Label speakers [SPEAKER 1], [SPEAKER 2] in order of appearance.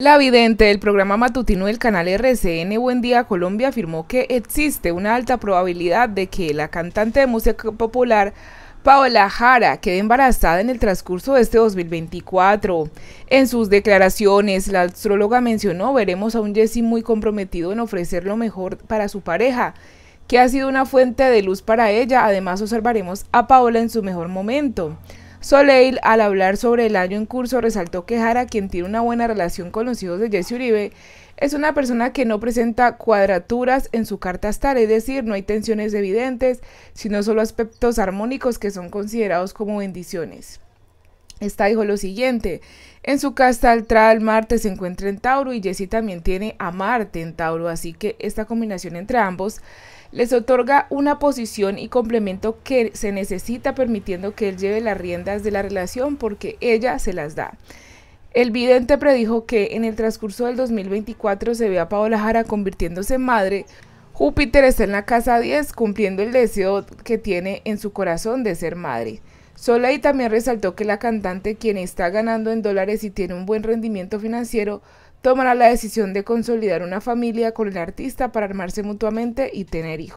[SPEAKER 1] La vidente del programa matutino del canal RCN Buen Día Colombia afirmó que existe una alta probabilidad de que la cantante de música popular Paola Jara quede embarazada en el transcurso de este 2024. En sus declaraciones, la astróloga mencionó, veremos a un Jesse muy comprometido en ofrecer lo mejor para su pareja, que ha sido una fuente de luz para ella, además observaremos a Paola en su mejor momento. Soleil, al hablar sobre el año en curso, resaltó que Jara, quien tiene una buena relación con los hijos de Jesse Uribe, es una persona que no presenta cuadraturas en su carta astral, es decir, no hay tensiones evidentes, sino solo aspectos armónicos que son considerados como bendiciones. Esta dijo lo siguiente, en su casta al Marte se encuentra en Tauro y Jesse también tiene a Marte en Tauro, así que esta combinación entre ambos les otorga una posición y complemento que se necesita permitiendo que él lleve las riendas de la relación porque ella se las da. El vidente predijo que en el transcurso del 2024 se ve a Paola Jara convirtiéndose en madre. Júpiter está en la casa 10 cumpliendo el deseo que tiene en su corazón de ser madre. Soleil también resaltó que la cantante, quien está ganando en dólares y tiene un buen rendimiento financiero, tomará la decisión de consolidar una familia con el artista para armarse mutuamente y tener hijos.